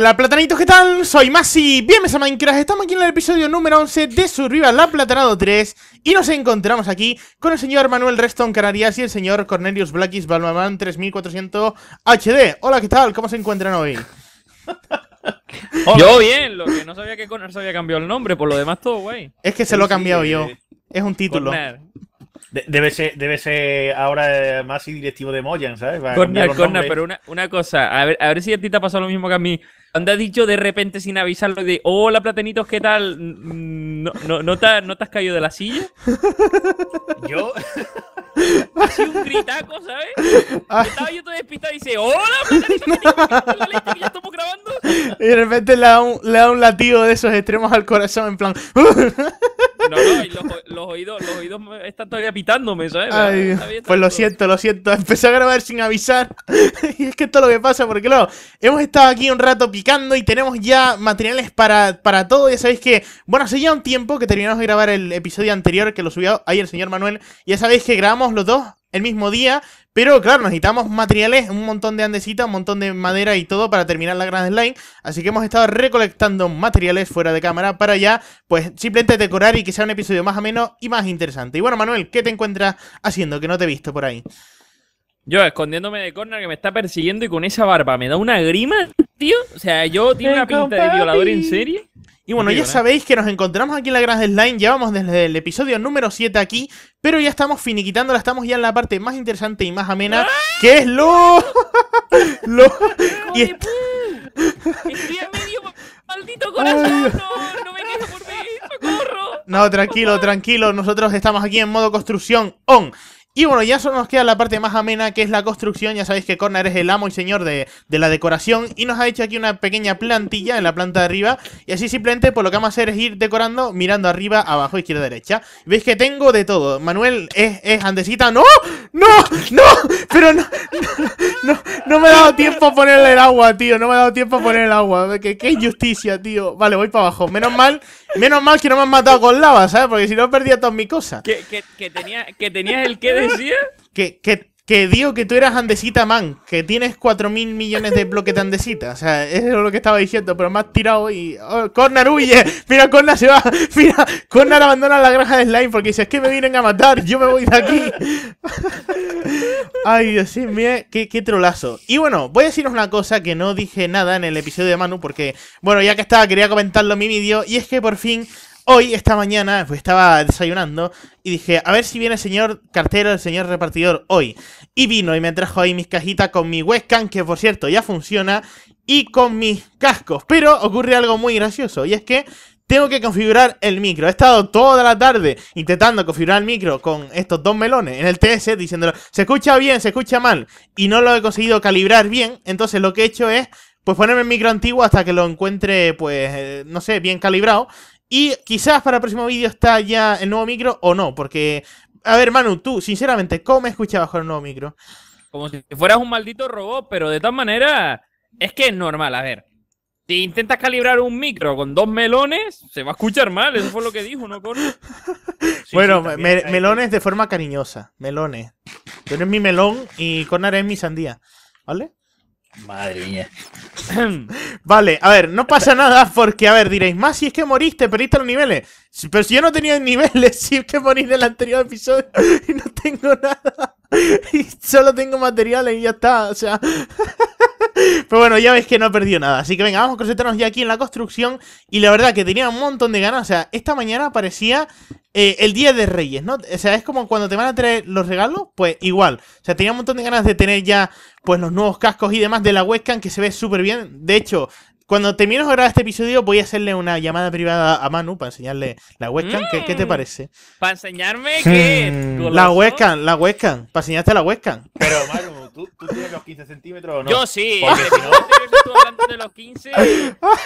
Hola platanitos, ¿qué tal? Soy Masi, bienvenidos a Minecraft, estamos aquí en el episodio número 11 de Survival La Platanado 3 Y nos encontramos aquí con el señor Manuel Reston Canarias y el señor Cornelius Blackis Balmaman 3400 HD Hola, ¿qué tal? ¿Cómo se encuentran hoy? yo bien, lo que no sabía que Cornelius había cambiado el nombre, por lo demás todo guay Es que se lo he cambiado yo, eh, es un título debe, ser, debe ser ahora Masi directivo de Moyan, ¿sabes? Corner, pero una, cosa, a ver si a ti te ha pasado lo mismo que a mí cuando dicho de repente sin avisarlo de hola platenitos ¿qué tal? Mm, ¿No, no, no, te, no te, has caído de la silla? Yo. Así un gritaco, ¿sabes? Ah. Estaba yo todo despistado y dice, ¡Hola, platenitos Que, la leche, que ya estamos grabando! Y de repente le da, un, le da un latido de esos extremos al corazón en plan. No, no, los, oídos, los oídos están todavía pitándome, ¿sabes? pues lo siento, lo siento. Empecé a grabar sin avisar. y es que esto es lo que pasa, porque claro, hemos estado aquí un rato picando y tenemos ya materiales para, para todo. Ya sabéis que, bueno, hace ya un tiempo que terminamos de grabar el episodio anterior que lo subió ahí el señor Manuel. Y Ya sabéis que grabamos los dos el mismo día, pero claro, necesitamos materiales, un montón de andesitas, un montón de madera y todo para terminar la Grand Slime. Así que hemos estado recolectando materiales fuera de cámara para ya, pues simplemente decorar y que sea un episodio más ameno y más interesante. Y bueno, Manuel, ¿qué te encuentras haciendo que no te he visto por ahí? Yo escondiéndome de Corner que me está persiguiendo y con esa barba me da una grima, tío. O sea, yo tengo una pinta de violador en serie. Y bueno, ya sabéis que nos encontramos aquí en la Gran Slime, llevamos desde el episodio número 7 aquí, pero ya estamos finiquitándola, estamos ya en la parte más interesante y más amena, que es lo... lo... Estoy medio maldito corazón, no, no me por mí, socorro. No, tranquilo, tranquilo, nosotros estamos aquí en modo construcción on. Y bueno, ya solo nos queda la parte más amena que es la construcción. Ya sabéis que Corner es el amo y señor de, la decoración. Y nos ha hecho aquí una pequeña plantilla en la planta de arriba. Y así simplemente pues lo que vamos a hacer es ir decorando mirando arriba, abajo, izquierda, derecha. Veis que tengo de todo. Manuel es, es andesita. ¡No! ¡No! ¡No! Pero no, no, me he dado tiempo a ponerle el agua, tío. No me ha dado tiempo a poner el agua. Qué, injusticia, tío. Vale, voy para abajo. Menos mal, menos mal que no me han matado con lava, ¿sabes? Porque si no perdía todas mis cosas. Que, que, que, tenía, que tenías el que que, que, que digo que tú eras Andesita Man, que tienes 4 mil millones de bloques de Andesita. O sea, eso es lo que estaba diciendo, pero me has tirado y. Oh, ¡Cornar huye! ¡Mira, Cornar se va! ¡Mira! Cornar abandona la granja de Slime porque dice: Es que me vienen a matar, yo me voy de aquí. Ay, Dios mío, qué trolazo. Y bueno, voy a deciros una cosa que no dije nada en el episodio de Manu, porque, bueno, ya que estaba, quería comentarlo en mi vídeo, y es que por fin hoy, esta mañana, pues estaba desayunando y dije, a ver si viene el señor cartero, el señor repartidor hoy. Y vino y me trajo ahí mis cajitas con mi webcam, que por cierto ya funciona, y con mis cascos. Pero ocurre algo muy gracioso y es que tengo que configurar el micro. He estado toda la tarde intentando configurar el micro con estos dos melones en el TS, diciéndolo, se escucha bien, se escucha mal, y no lo he conseguido calibrar bien. Entonces lo que he hecho es, pues ponerme el micro antiguo hasta que lo encuentre, pues, eh, no sé, bien calibrado. Y quizás para el próximo vídeo está ya el nuevo micro o no, porque... A ver, Manu, tú, sinceramente, ¿cómo me escuchabas con el nuevo micro? Como si fueras un maldito robot, pero de tal manera... Es que es normal, a ver. Si intentas calibrar un micro con dos melones, se va a escuchar mal, eso fue lo que dijo, ¿no, Corno? bueno, melones de forma cariñosa, melones. Tú eres mi melón y Cornar es mi sandía, ¿vale? Madre mía. vale, a ver, no pasa nada porque, a ver, diréis, más si es que moriste, perdiste los niveles. Pero si yo no tenía niveles, si es que morí en el anterior episodio y no tengo nada. Y solo tengo materiales y ya está, o sea. Pero bueno, ya ves que no perdió perdido nada. Así que venga, vamos a concentrarnos ya aquí en la construcción. Y la verdad que tenía un montón de ganas. O sea, esta mañana parecía eh, el día de Reyes, ¿no? O sea, es como cuando te van a traer los regalos, pues igual. O sea, tenía un montón de ganas de tener ya, pues, los nuevos cascos y demás de la webcam que se ve súper bien. De hecho, cuando termino de grabar este episodio, voy a hacerle una llamada privada a Manu para enseñarle la webcam. ¿Qué, te mm. parece? ¿Para enseñarme hmm. qué? La webcam, la webcam. Para enseñarte la webcam. Pero, Manu. ¿tú, tienes los 15 centímetros o no? Yo sí, porque si no te hablando de los 15,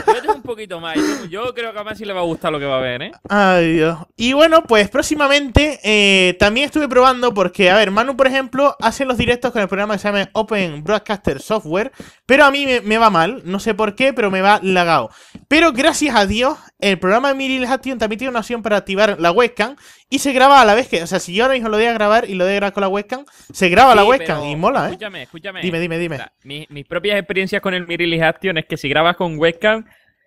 yo tengo un poquito más. Yo, creo que a si le va a gustar lo que va a ver, ¿eh? Ay, Y bueno, pues próximamente eh, también estuve probando porque, a ver, Manu, por ejemplo, hace los directos con el programa que se llama Open Broadcaster Software, pero a mí me, me va mal, no sé por qué, pero me va lagado. Pero gracias a Dios, el programa de Mirilis Action también tiene una opción para activar la webcam y se graba a la vez que, o sea, si yo ahora mismo lo voy a grabar y lo doy a grabar con la webcam, se graba la webcam y mola, ¿eh? Escúchame, escúchame. Dime, dime, dime. mis, propias experiencias con el Mirilis Action es que si grabas con webcam,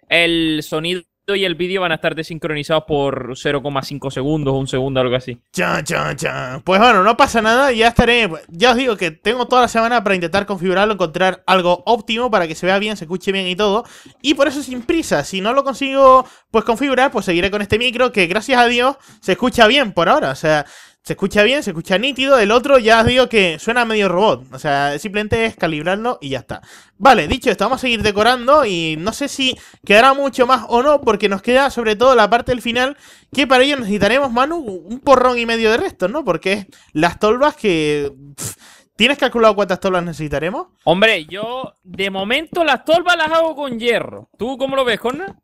el sonido y el vídeo van a estar desincronizados por 0,5 segundos, un segundo, algo así. Cha, chan, chan. Pues bueno, no pasa nada, ya estaré. Ya os digo que tengo toda la semana para intentar configurarlo, encontrar algo óptimo para que se vea bien, se escuche bien y todo. Y por eso sin prisa, si no lo consigo pues configurar, pues seguiré con este micro que gracias a Dios se escucha bien por ahora. O sea, se escucha bien, se escucha nítido. El otro ya digo que suena medio robot. O sea, simplemente es calibrarlo y ya está. Vale, dicho esto, vamos a seguir decorando y no sé si quedará mucho más o no, porque nos queda sobre todo la parte del final, que para ello necesitaremos, Manu, un porrón y medio de restos, ¿no? Porque es las tolvas que... ¿Tienes calculado cuántas tolvas necesitaremos? Hombre, yo de momento las tolvas las hago con hierro. ¿Tú cómo lo ves, Corna?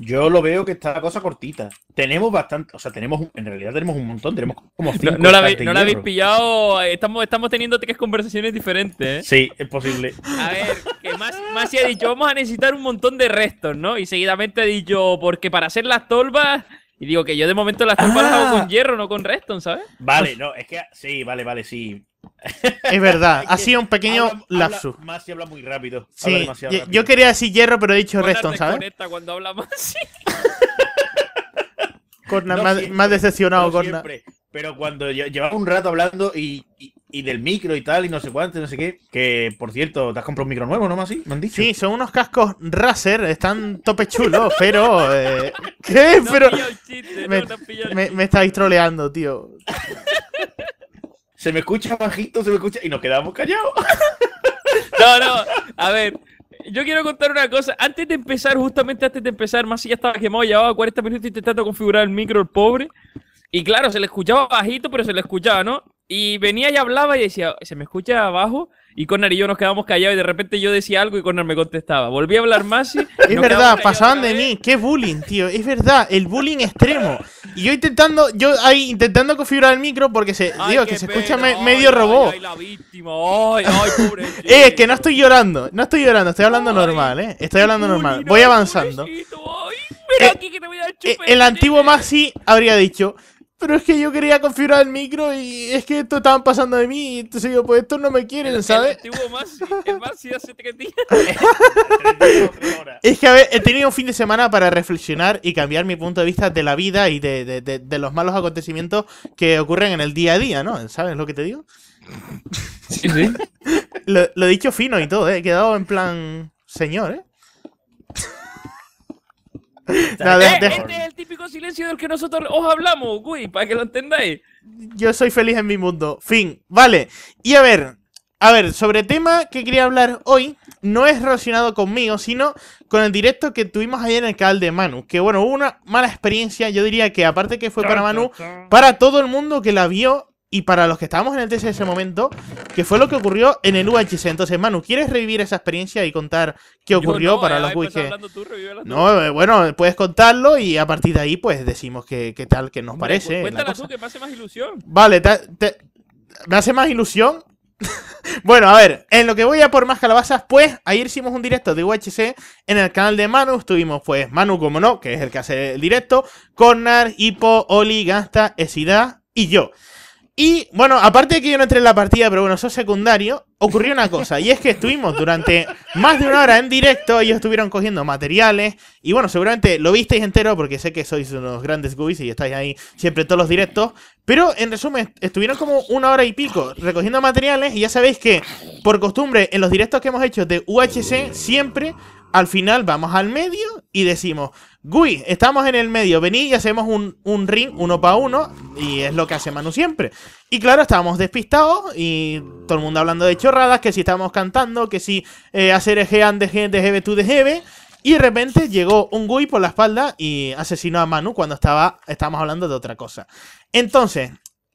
Yo lo veo que está la cosa cortita. Tenemos bastante, o sea, tenemos en realidad tenemos un montón, tenemos como No, la, habéis pillado, eh, estamos, estamos teniendo tres conversaciones diferentes. ¿eh? Sí, es posible. A ver, que más, más ha dicho, vamos a necesitar un montón de restos, ¿no? Y seguidamente ha dicho, porque para hacer las tolvas y digo que yo de momento las tolvas las hago ah. con hierro, no con restos, ¿sabes? Vale, no, es que sí, vale, vale, sí. Es verdad, ha sido un pequeño lapso lapsus. habla muy rápido. yo quería decir hierro, pero he dicho Reston, ¿sabes? cuando habla Masi. más, decepcionado, con. pero cuando llevaba un rato hablando y, del micro y tal, y no sé cuánto, no sé qué, que por cierto, te has comprado un micro nuevo, ¿no, Masi? Sí, son unos cascos Razer, están tope chulos, pero. Eh, ¿Qué? pero. me, me, me estáis troleando, tío se me escucha bajito, se me escucha, y nos quedamos callados. No, no, a ver, yo quiero contar una cosa. Antes de empezar, justamente antes de empezar, Masi ya estaba quemado, llevaba 40 minutos intentando configurar el micro, el pobre. Y claro, se le escuchaba bajito, pero se le escuchaba, ¿no? Y venía y hablaba y decía, se me escucha abajo. Y Connor y yo nos quedamos callados y de repente yo decía algo y Connor me contestaba. Volví a hablar Masi Es verdad, pasaban de mí. Qué bullying, tío. Es verdad, el bullying extremo yo intentando, yo ahí intentando configurar el micro porque se, digo, que se escucha medio robot. eh, es que no estoy llorando, no estoy llorando, estoy hablando normal, eh. Estoy hablando normal. Voy avanzando. el antiguo Maxi habría dicho, pero es que yo quería configurar el micro y es que esto estaban pasando de mí y entonces digo, pues estos no me quieren, ¿sabes? El, hubo más, el más hace tres días. es que a ver, he tenido un fin de semana para reflexionar y cambiar mi punto de vista de la vida y de, los malos acontecimientos que ocurren en el día a día, ¿no? ¿Sabes lo que te digo? Sí, sí. lo, lo he dicho fino y todo, ¿eh? he quedado en plan señor, ¿eh? Eh, este es el típico silencio del que nosotros os hablamos, güey, para que lo entendáis. Yo soy feliz en mi mundo. Fin. Vale. Y a ver, a ver, sobre tema que quería hablar hoy, no es relacionado conmigo, sino con el directo que tuvimos ayer en el canal de Manu. Que bueno, hubo una mala experiencia, yo diría que aparte que fue para Manu, para todo el mundo que la vio, y para los que estábamos en el TC en ese momento, que fue lo que ocurrió en el UHC. Entonces, Manu, ¿quieres revivir esa experiencia y contar qué ocurrió para eh, los que... no, eh, bueno, puedes contarlo y a partir de ahí, pues decimos qué que tal que nos parece. que me hace más ilusión. Vale, me hace más ilusión. bueno, a ver, en lo que voy a por más calabazas, pues ahí hicimos un directo de UHC en el canal de Manu. Estuvimos, pues, Manu, como no, que es el que hace el directo, Connar, Hippo, Oli, Gasta, Esida y yo. Y bueno, aparte de que yo no entré en la partida, pero bueno, eso secundario, ocurrió una cosa. Y es que estuvimos durante más de una hora en directo, ellos estuvieron cogiendo materiales. Y bueno, seguramente lo visteis entero porque sé que sois unos grandes goobies y estáis ahí siempre en todos los directos. Pero en resumen, estuvieron como una hora y pico recogiendo materiales. Y ya sabéis que, por costumbre, en los directos que hemos hecho de UHC, siempre al final vamos al medio y decimos, Gui, estamos en el medio, vení y hacemos un, ring uno para uno, y es lo que hace Manu siempre. Y claro, estábamos despistados y todo el mundo hablando de chorradas, que si estábamos cantando, que si eh, hacer ejean de gente, de tú de jeve. Y de repente llegó un Gui por la espalda y asesinó a Manu cuando estaba, estábamos hablando de otra cosa. Entonces,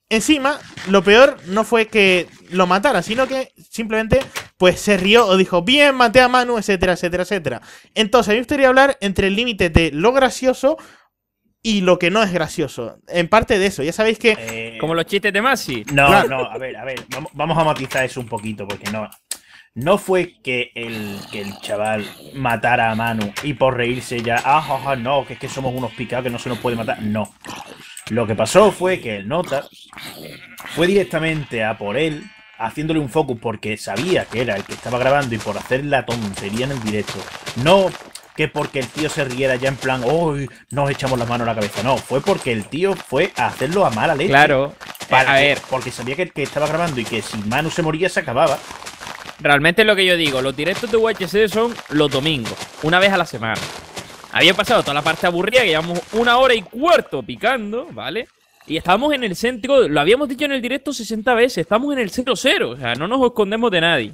encima, lo peor no fue que lo matara, sino que simplemente pues se rió o dijo, bien, maté a Manu, etcétera, etcétera, etcétera. Entonces, a mí me gustaría hablar entre el límite de lo gracioso y lo que no es gracioso. En parte de eso, ya sabéis que... Eh, Como los chistes de Masi. No, no, a ver, a ver, vamos a matizar eso un poquito, porque no... No fue que el, el chaval matara a Manu y por reírse ya, ah, no, que es que somos unos picados que no se nos puede matar. No. Lo que pasó fue que el nota fue directamente a por él haciéndole un focus porque sabía que era el que estaba grabando y por hacer la tontería en el directo. No que porque el tío se riera ya en plan, hoy nos echamos la mano a la cabeza. No, fue porque el tío fue a hacerlo a mala ley Claro. Eh, Para a ver. Porque sabía que el que estaba grabando y que si Manu se moría se acababa. Realmente es lo que yo digo, los directos de UHC son los domingos, una vez a la semana. Había pasado toda la parte aburrida, que llevamos una hora y cuarto picando, ¿vale? Y estamos en el centro, lo habíamos dicho en el directo 60 veces, estamos en el centro cero, o sea, no nos escondemos de nadie.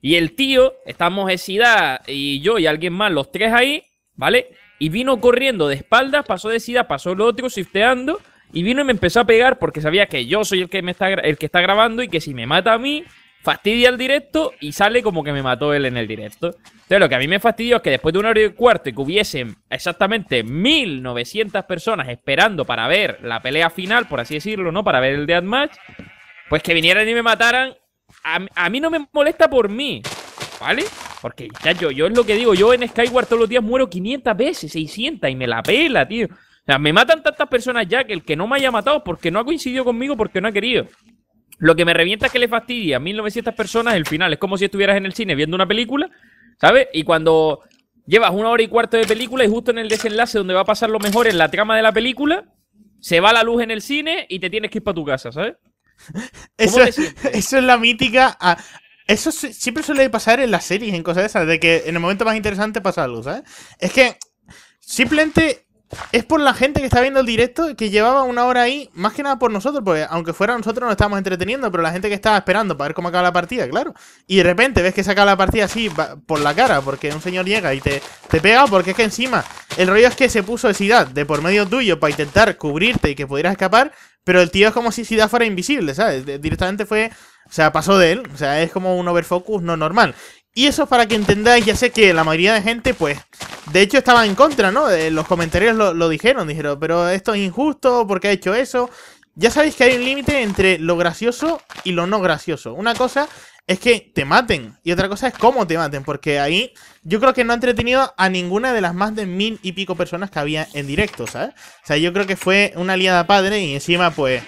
Y el tío, estamos Esida y yo y alguien más, los tres ahí, ¿vale? Y vino corriendo de espaldas, pasó de Sida, pasó el otro, sifteando y vino y me empezó a pegar porque sabía que yo soy el que, me está, el que está grabando y que si me mata a mí, fastidia el directo y sale como que me mató él en el directo. Entonces lo que a mí me fastidió es que después de una hora y cuarto y que hubiesen exactamente 1900 personas esperando para ver la pelea final, por así decirlo, ¿no? Para ver el deathmatch, pues que vinieran y me mataran, a, mí no me molesta por mí, ¿vale? Porque ya yo, yo es lo que digo, yo en Skyward todos los días muero 500 veces, 600 y me la pela, tío. O sea, me matan tantas personas ya que el que no me haya matado porque no ha coincidido conmigo, porque no ha querido. Lo que me revienta es que le fastidia a 1900 personas el final. Es como si estuvieras en el cine viendo una película, ¿sabes? Y cuando llevas una hora y cuarto de película y justo en el desenlace donde va a pasar lo mejor en la trama de la película, se va la luz en el cine y te tienes que ir para tu casa, ¿sabes? Eso, eso es la mítica. A... Ah, eso siempre suele pasar en las series, en cosas de esas, de que en el momento más interesante pasa algo, ¿sabes? Es que simplemente es por la gente que está viendo el directo que llevaba una hora ahí, más que nada por nosotros, porque aunque fuera nosotros no estábamos entreteniendo, pero la gente que estaba esperando para ver cómo acaba la partida, claro. Y de repente ves que se acaba la partida así por la cara, porque un señor llega y te, te pega, porque es que encima el rollo es que se puso de ciudad de por medio tuyo para intentar cubrirte y que pudieras escapar, pero el tío es como si Sidad fuera invisible, ¿sabes? Directamente fue o sea, pasó de él. O sea, es como un overfocus no normal. Y eso para que entendáis, ya sé que la mayoría de gente, pues, de hecho estaba en contra, ¿no? En los comentarios lo, dijeron, dijeron, pero esto es injusto, ¿por qué ha hecho eso? Ya sabéis que hay un límite entre lo gracioso y lo no gracioso. Una cosa es que te maten y otra cosa es cómo te maten, porque ahí yo creo que no ha entretenido a ninguna de las más de mil y pico personas que había en directo, ¿sabes? O sea, yo creo que fue una liada padre y encima, pues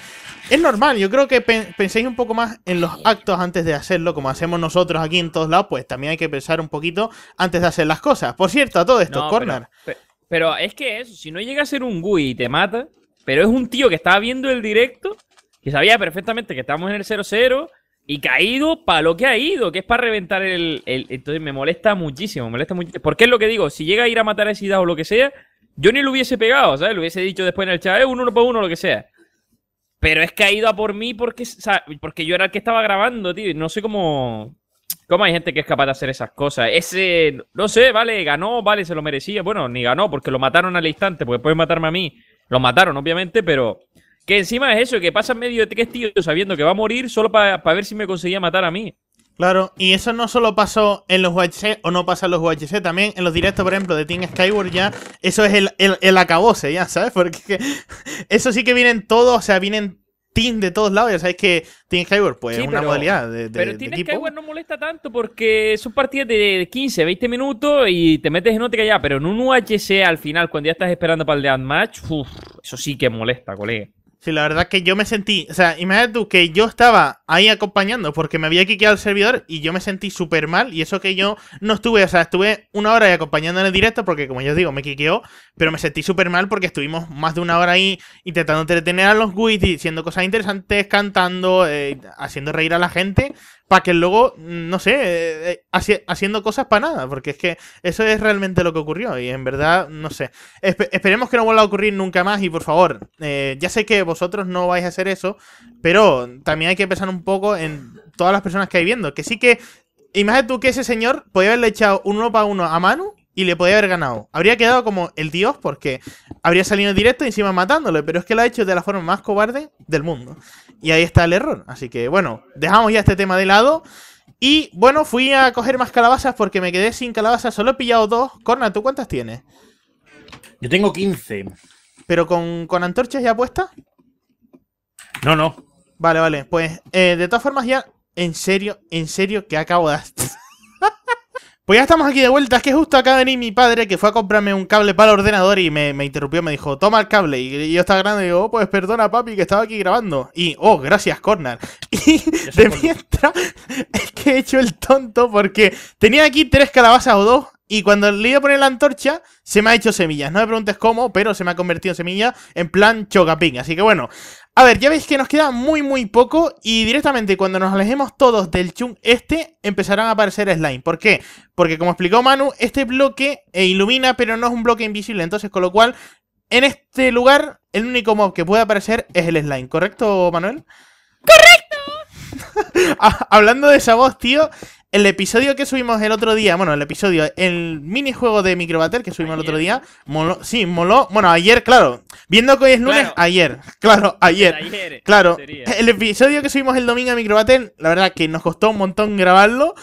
es normal, yo creo que penséis un poco más en los actos antes de hacerlo, como hacemos nosotros aquí en todos lados, pues también hay que pensar un poquito antes de hacer las cosas. Por cierto, a todo esto, Corner. Pero, es que eso, si no llega a ser un GUI y te mata, pero es un tío que estaba viendo el directo, que sabía perfectamente que estamos en el 0-0 y caído para lo que ha ido, que es para reventar el, Entonces me molesta muchísimo, me molesta muchísimo. Porque es lo que digo, si llega a ir a matar a dao o lo que sea, yo ni lo hubiese pegado, ¿sabes? Lo hubiese dicho después en el chat, eh, uno por uno, lo que sea. Pero es que ha ido a por mí porque, porque yo era el que estaba grabando, tío. No sé cómo. ¿Cómo hay gente que es capaz de hacer esas cosas? Ese, no sé, vale, ganó, vale, se lo merecía. Bueno, ni ganó porque lo mataron al instante, porque pueden matarme a mí. Lo mataron, obviamente, pero que encima es eso, que pasan medio de tres tíos sabiendo que va a morir solo para ver si me conseguía matar a mí. Claro, y eso no solo pasó en los UHC o no pasa en los UHC, también en los directos, por ejemplo, de Team Skyward ya, eso es el, el, acabose, ya, ¿sabes? Porque eso sí que vienen todos, o sea, vienen Team de todos lados, ya sabes que Team Skyward, pues, es una modalidad de, Pero Team Skyward no molesta tanto porque son partidas de 15, 20 minutos y te metes en otra ya, pero en un UHC al final, cuando ya estás esperando para el de match, eso sí que molesta, colega. Sí, la verdad que yo me sentí, o sea, imagínate tú que yo estaba ahí acompañando porque me había quiqueado el servidor y yo me sentí súper mal y eso que yo no estuve, o sea, estuve una hora ahí acompañando en el directo porque como yo digo, me quiqueó, pero me sentí súper mal porque estuvimos más de una hora ahí intentando entretener a los guis, diciendo cosas interesantes, cantando, eh, haciendo reír a la gente, para que luego, no sé, eh, eh, haciendo cosas para nada, porque es que eso es realmente lo que ocurrió y en verdad, no sé, esperemos que no vuelva a ocurrir nunca más y por favor, eh, ya sé que vosotros no vais a hacer eso, pero también hay que pensar un poco en todas las personas que hay viendo, que sí que, imagínate tú que ese señor podía haberle echado uno para uno a mano y le podía haber ganado. Habría quedado como el dios porque habría salido en directo y encima matándole, pero es que lo ha hecho de la forma más cobarde del mundo. Y ahí está el error. Así que bueno, dejamos ya este tema de lado. Y bueno, fui a coger más calabazas porque me quedé sin calabazas. Solo he pillado dos. Corna, ¿tú cuántas tienes? Yo tengo 15. ¿Pero con, con antorchas ya puestas? No, no. Vale, vale. Pues eh, de todas formas ya, en serio, en serio que acabo de... Pues ya estamos aquí de vuelta. Es que justo acá venir mi padre que fue a comprarme un cable para el ordenador y me, interrumpió. Me dijo, toma el cable. Y yo estaba grande y digo, oh, pues perdona, papi, que estaba aquí grabando. Y, oh, gracias, Corner. Y de mientras, es que he hecho el tonto porque tenía aquí tres calabazas o dos. Y cuando le iba a poner la antorcha, se me ha hecho semillas. No me preguntes cómo, pero se me ha convertido en semilla en plan chocapín. Así que bueno, a ver, ya veis que nos queda muy muy poco y directamente cuando nos alejemos todos del chung este empezarán a aparecer slime. ¿Por qué? Porque como explicó Manu, este bloque eh, ilumina pero no es un bloque invisible, entonces con lo cual en este lugar el único mob que puede aparecer es el slime, ¿correcto Manuel? ¡Correcto! Ah, hablando de esa voz, tío, el episodio que subimos el otro día, bueno, el episodio, el minijuego de Microbater que subimos el otro día, sí, moló, bueno, ayer, claro, viendo que hoy es lunes, ayer, claro, ayer, claro, el episodio que subimos el domingo a Microbater, la verdad que nos costó un montón grabarlo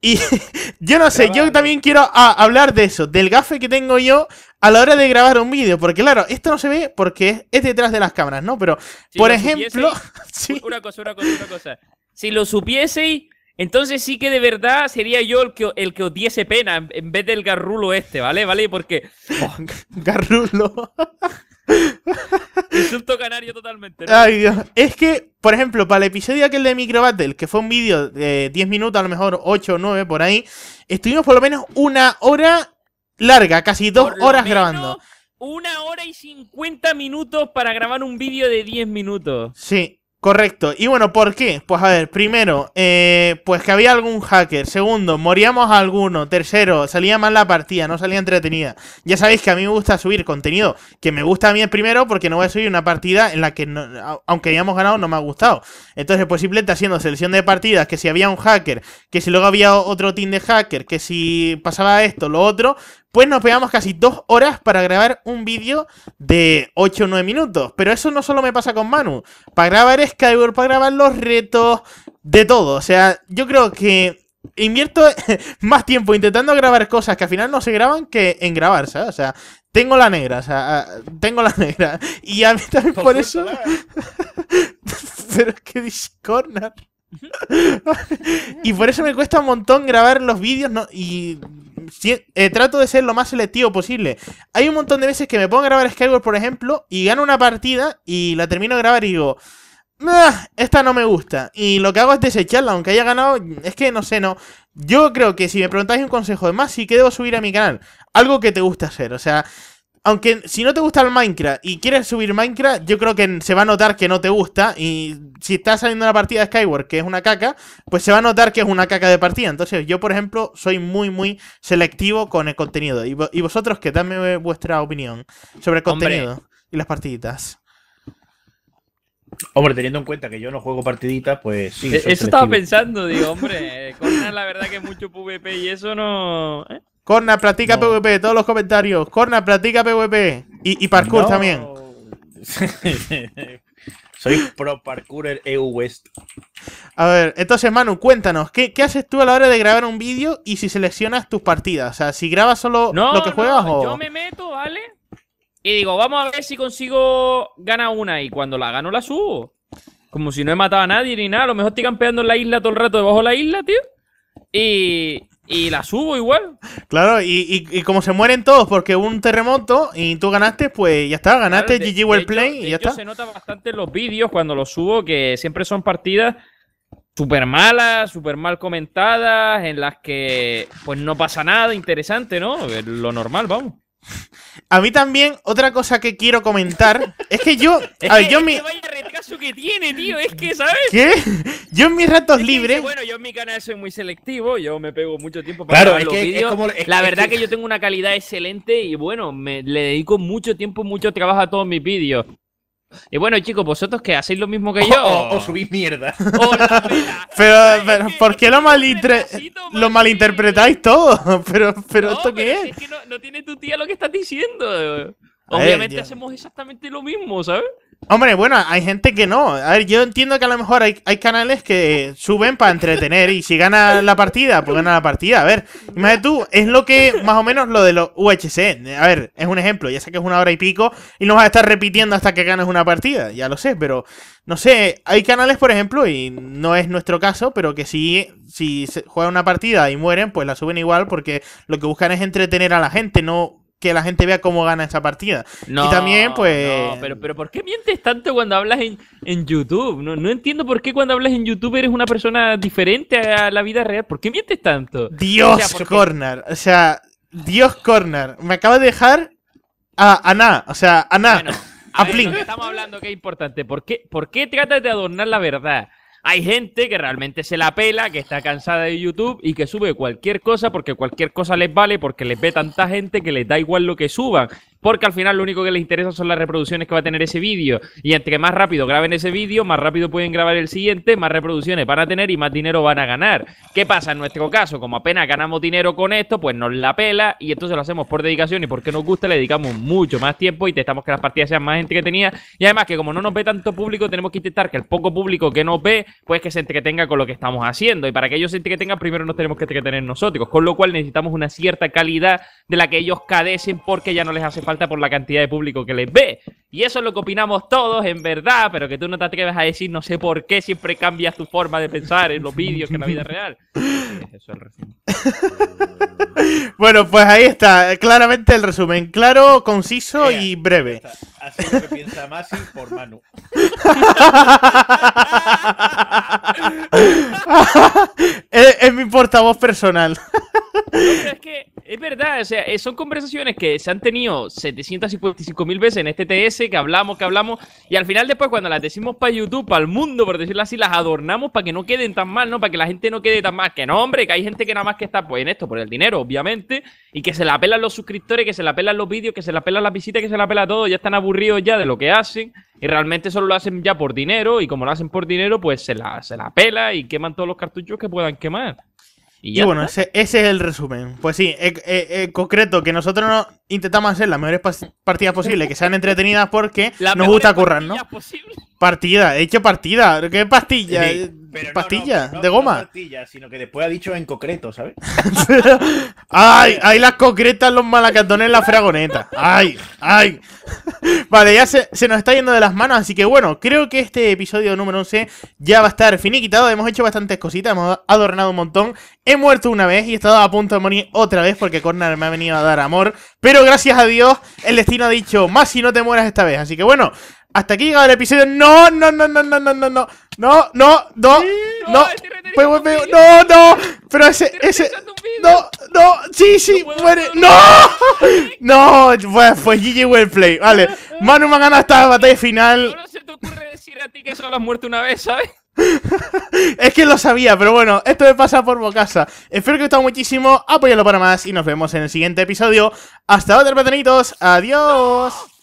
y yo no sé, yo también quiero ah, hablar de eso, del gafe que tengo yo a la hora de grabar un vídeo. Porque claro, esto no se ve porque es, detrás de las cámaras, ¿no? Pero, por ejemplo... Una cosa, una cosa, una cosa. Si lo supiese, entonces sí que de verdad sería yo el que, el que pena en, vez del garrulo este, ¿vale? ¿Vale? Porque... garrulo. Insulto canario totalmente. Ay, Dios. Es que, por ejemplo, para el episodio aquel de Micro que fue un vídeo de 10 minutos, a lo mejor 8 o 9 por ahí, estuvimos por lo menos una hora larga, casi dos horas grabando. Una hora y 50 minutos para grabar un vídeo de 10 minutos. Sí. Correcto. Y bueno, ¿por qué? Pues a ver, primero, eh, pues que había algún hacker. Segundo, moríamos a alguno. Tercero, salía mal la partida, no salía entretenida. Ya sabéis que a mí me gusta subir contenido que me gusta a mí primero porque no voy a subir una partida en la que, aunque hayamos ganado, no me ha gustado. Entonces, pues simplemente haciendo selección de partidas, que si había un hacker, que si luego había otro team de hacker, que si pasaba esto, lo otro, pues nos pegamos casi dos horas para grabar un vídeo de 8 o 9 minutos. Pero eso no solo me pasa con Manu. Para grabar Skyward, para grabar los retos, de todo. O sea, yo creo que invierto más tiempo intentando grabar cosas que al final no se graban que en grabar, ¿sabes? O sea, tengo la negra, o sea, ah, tengo la negra. Y a mí también por, eso... Pero es que Discord... y por eso me cuesta un montón grabar los vídeos ¿no? y eh, trato de ser lo más selectivo posible. Hay un montón de veces que me pongo a grabar Skyward, por ejemplo, y gano una partida y la termino de grabar y digo, ah, esta no me gusta. Y lo que hago es desecharla, aunque haya ganado, es que no sé, no. Yo creo que si me preguntáis un consejo de más, sí que debo subir a mi canal. Algo que te gusta hacer, o sea, aunque si no te gusta el Minecraft y quieres subir Minecraft, yo creo que se va a notar que no te gusta. Y si estás saliendo una partida de Skyward que es una caca, pues se va a notar que es una caca de partida. Entonces, yo, por ejemplo, soy muy, muy selectivo con el contenido. Y, vosotros, que dame vuestra opinión sobre el contenido y las partiditas. Hombre, teniendo en cuenta que yo no juego partiditas, pues sí. E-, eso estaba pensando, digo, hombre, con la verdad que es mucho PvP y eso no. ¿eh? Corna, platica PvP, todos los comentarios. Corna, platica PvP. Y, parkour también. Soy pro parkour EU West. A ver, entonces Manu, cuéntanos, ¿qué, haces tú a la hora de grabar un vídeo y si seleccionas tus partidas? O sea, si grabas solo lo que juegas o... Yo me meto, ¿vale? Y digo, vamos a ver si consigo ganar una y cuando la gano la subo. Como si no he matado a nadie ni nada. A lo mejor estoy campeando en la isla todo el rato debajo de la isla, tío. Y, y la subo igual. Claro, y, como se mueren todos porque hubo un terremoto y tú ganaste, pues ya está, ganaste GG GG Play y ya está. Se nota bastante en los vídeos cuando los subo que siempre son partidas súper malas, súper mal comentadas, en las que pues no pasa nada interesante, ¿no? Lo normal, vamos. A mí también, otra cosa que quiero comentar es que yo. Es yo retraso que tiene, tío. Es que, ¿sabes? ¿Qué? Yo en mis ratos libres. bueno, yo en mi canal soy muy selectivo. Yo me pego mucho tiempo para claro, es que, La verdad que... yo tengo una calidad excelente y bueno, me, le dedico mucho tiempo, mucho trabajo a todos mis vídeos. Y bueno, chicos, vosotros que hacéis lo mismo que yo. O, subís mierda. pero, ¿por qué, lo, lo malinterpretáis todo? pero, pero ¿esto qué es? es que no, tiene tu tía lo que estás diciendo. Obviamente hacemos exactamente lo mismo, ¿sabes? Hombre, bueno, hay gente que no. A ver, yo entiendo que a lo mejor hay, canales que suben para entretener y si gana la partida, pues gana la partida. A ver, imagínate tú, es lo que más o menos lo de los UHC. A ver, es un ejemplo, ya sé que es una hora y pico y no vas a estar repitiendo hasta que ganes una partida, ya lo sé, pero no sé, hay canales, por ejemplo, y no es nuestro caso, pero que si, si juegan una partida y mueren, pues la suben igual porque lo que buscan es entretener a la gente, no que la gente vea cómo gana esa partida. y también, pues. No, pero, ¿por qué mientes tanto cuando hablas en, YouTube? No, no, entiendo por qué cuando hablas en YouTube eres una persona diferente a la vida real. ¿Por qué mientes tanto? Dios, Corner. O sea, Dios, Corner. Me acaba de dejar a Ana. O sea, Ana. a, Estamos hablando que es importante. ¿Por qué, ¿Por qué tratas de adornar la verdad? Hay gente que realmente se la pela, que está cansada de YouTube y que sube cualquier cosa porque cualquier cosa les vale, porque les ve tanta gente que les da igual lo que suban porque al final lo único que les interesa son las reproducciones que va a tener ese vídeo. Y entre más rápido graben ese vídeo, más rápido pueden grabar el siguiente, más reproducciones van a tener y más dinero van a ganar. ¿Qué pasa en nuestro caso? Como apenas ganamos dinero con esto, pues nos la pela y entonces lo hacemos por dedicación y porque nos gusta le dedicamos mucho más tiempo y intentamos que las partidas sean más entretenidas. Y además que como no nos ve tanto público, tenemos que intentar que el poco público que nos ve, pues que se entretenga con lo que estamos haciendo. Y para que ellos se entretengan, primero nos tenemos que entretener nosotros. Con lo cual necesitamos una cierta calidad de la que ellos cadecen porque ya no les hace falta por la cantidad de público que les ve. Y eso es lo que opinamos todos, en verdad, pero que tú no te atreves a decir, no sé por qué siempre cambias tu forma de pensar en los vídeos que en la vida real. bueno, pues ahí está, claramente el resumen, claro, conciso y breve. Así que piensa Masi por Manu. es, mi portavoz personal. No, es que es verdad, o sea, eh, son conversaciones que se han tenido 755 mil veces en este TS, que hablamos, que hablamos, y al final después cuando las decimos para YouTube, para el mundo, por decirlo así, las adornamos para que no queden tan mal, ¿no? Para que la gente no quede tan mal, que no, hombre, que hay gente que nada más que está pues en esto, por el dinero, obviamente, y que se la pelan los suscriptores, que se la pelan los vídeos, que se la pelan las visitas, que se la pela todo, ya están aburridos ya de lo que hacen, y realmente solo lo hacen ya por dinero, y como lo hacen por dinero, pues se la, se la pela y queman todos los cartuchos que puedan quemar. Y, bueno, ese, ese, es el resumen. Pues sí, en eh, eh, eh, concreto, que nosotros no, intentamos hacer las mejores partidas posibles, que sean entretenidas porque nos gusta currar, ¿no? Partida, he ¿eh? hecho partida, ¿qué pastilla? ¿Eh? pastilla, de goma. pastilla, sino que después ha dicho en concreto, ¿sabes? ay, ¡Ay las concretas, los en la fragoneta. Ay, ay. Vale, ya se, nos está yendo de las manos, así que bueno, creo que este episodio número 11 ya va a estar finiquitado. Hemos hecho bastantes cositas, hemos adornado un montón. He muerto una vez y he estado a punto de morir otra vez porque Corner me ha venido a dar amor, pero pero gracias a Dios, el destino ha dicho, más si no te mueras esta vez. Así que bueno, hasta aquí llegado el episodio. No, no, no, no, no, no, no, no, no, no, no, no. no, no, no, no, pero ese, ese, no, no, sí, sí, muere, no, no, pues, GG, GG Wellplay, vale, Manu me ha ganado esta batalla final. No se te ocurre decir a ti que solo has muerto una vez, ¿sabes? es que lo sabía, pero bueno, esto me pasa por bocasa. Espero que os haya gustado muchísimo, apóyalo para más y nos vemos en el siguiente episodio. Hasta otra, platanitos. Adiós.